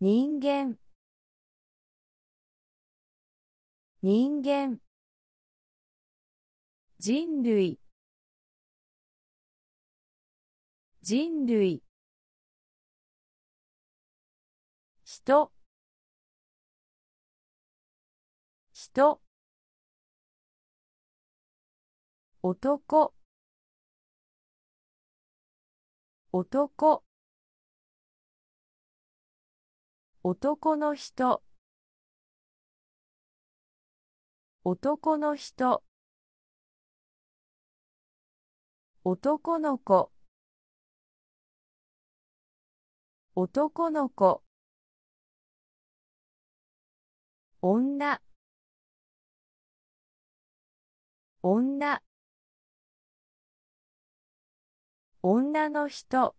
人間人間人類人類人人男男男の人男の人男の子男の子女女女の人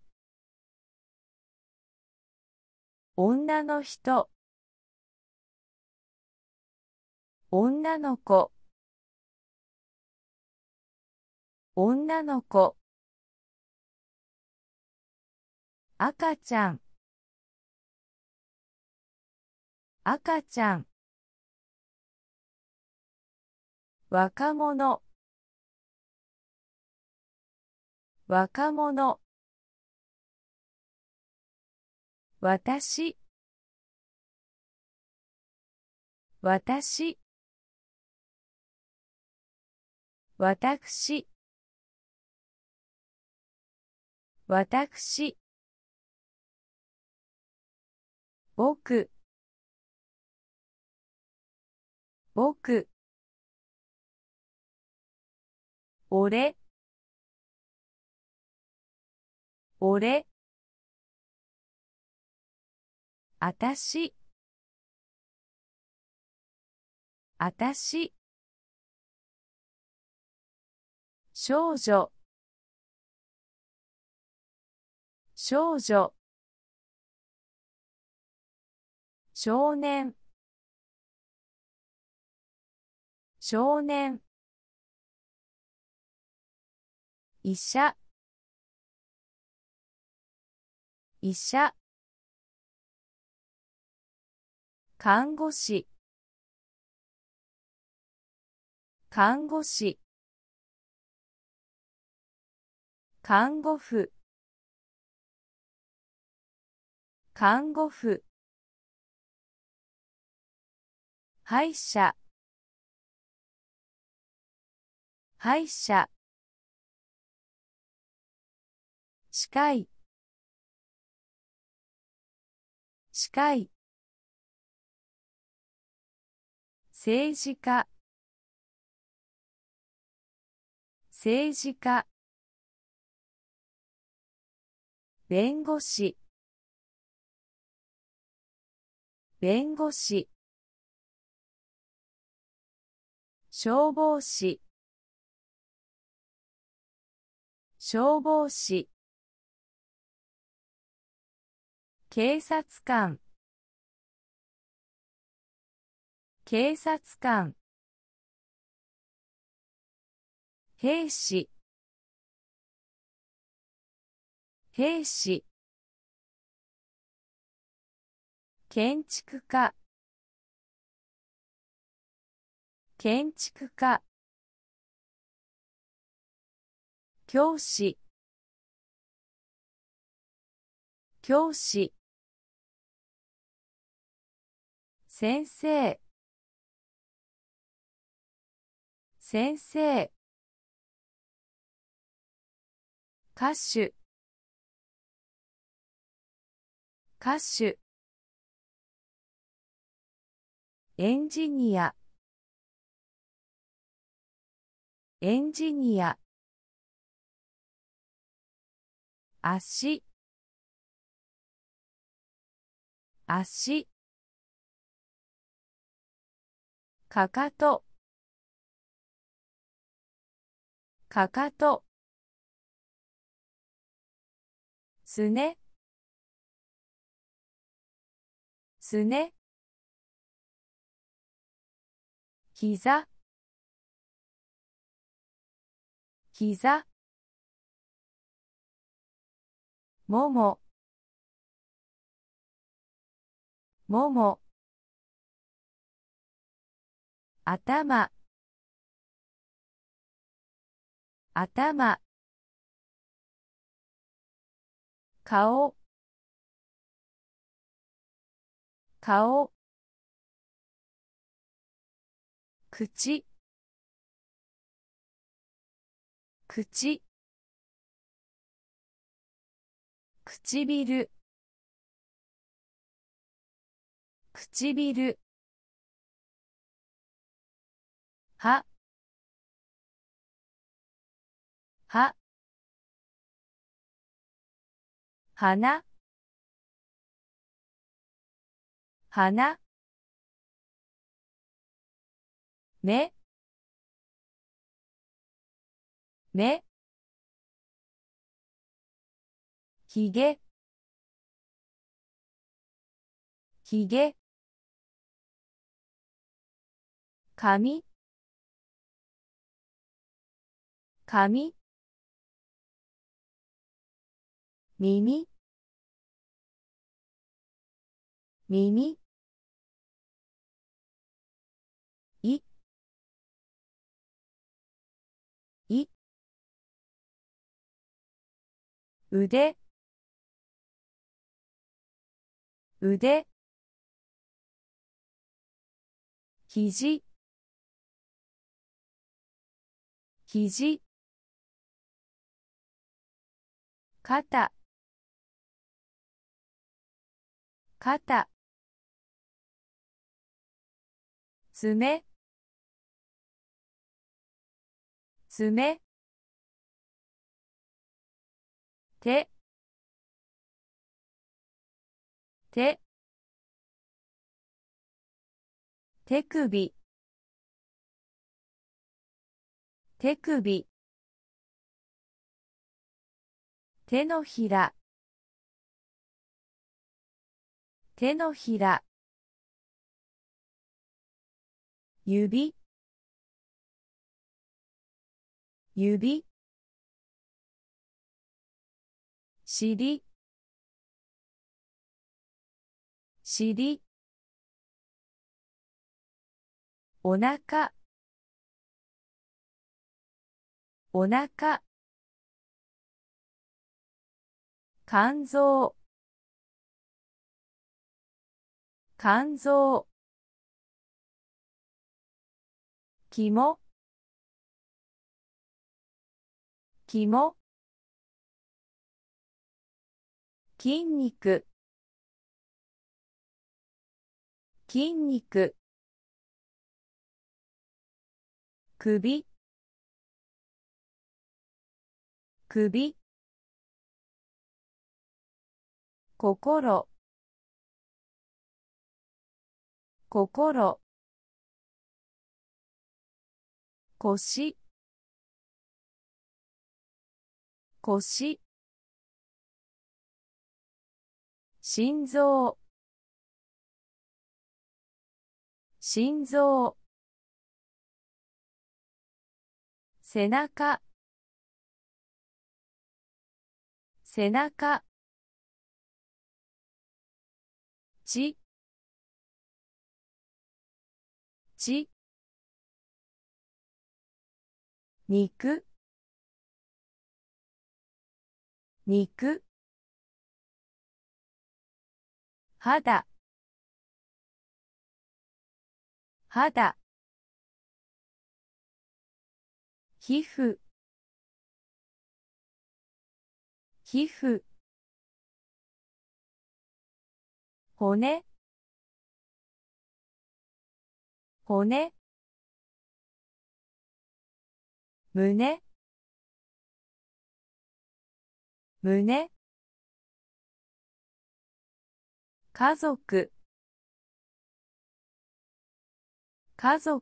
女の人女の子女の子赤ちゃん赤ちゃん若者若者私私私私僕僕俺俺あたしあたし少女少女少年少年医者医者看護師看護師看護婦看護婦歯医者歯医者近い近い政治家政治家弁護士弁護士消防士消防士警察官警察官兵士兵士建築家建築家教師教師先生先生歌手歌手エンジニアエンジニア足足かかとかかとすねすねひざひざもももも頭頭顔顔口口唇唇歯は、花、花、目、目、ひげ、ひげ、髪、髪、耳耳いい腕腕肘肘肩肩爪爪手手手首手首手のひら手のひら指指尻尻お腹お腹肝臓肝臓肝肝筋肉筋肉首首心心腰腰心臓心臓背中背中血ち肉肉肌肌皮膚皮膚骨骨胸胸家族家族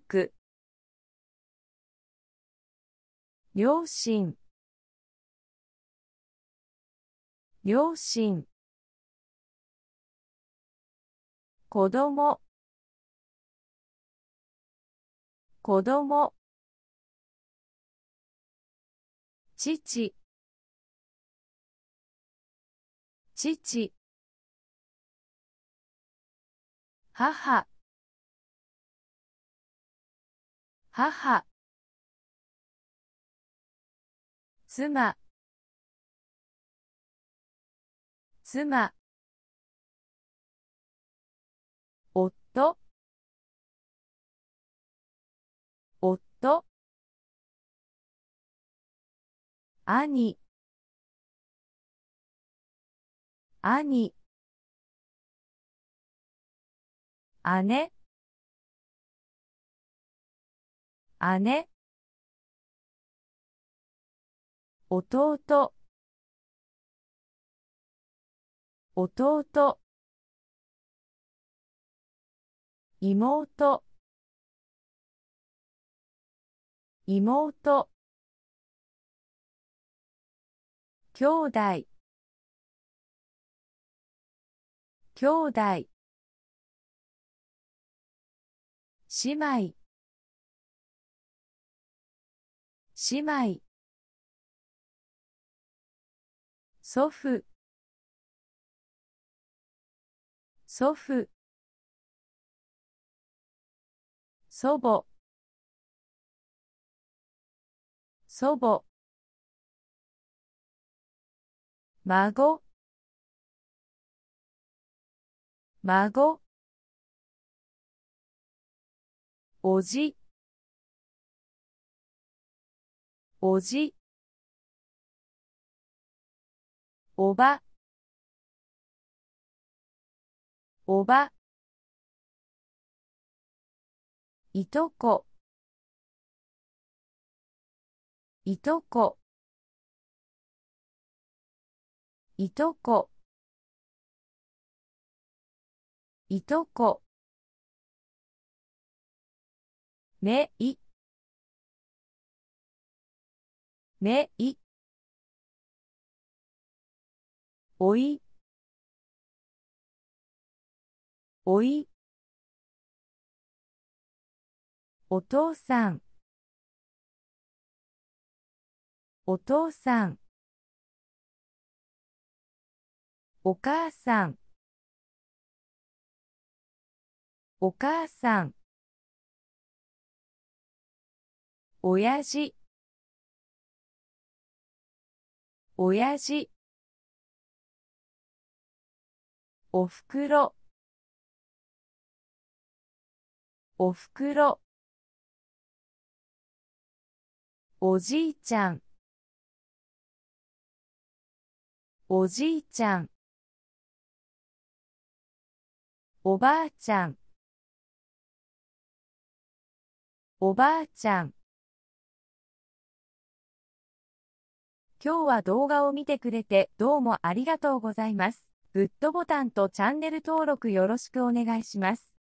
両親両親子供子供父父母母妻妻兄兄姉姉弟弟妹妹兄弟兄弟姉妹姉妹祖父祖父祖母祖母孫孫おじおじおばおばいとこいとこいとこいとこめいめいおいおいお父さんお父さんお母さんお母さんおやじおやじおふくろおふくろおじいちゃんおじいちゃんおばあちゃんおばあちゃん今日は動画を見てくれてどうもありがとうございます。グッドボタンとチャンネル登録よろしくお願いします。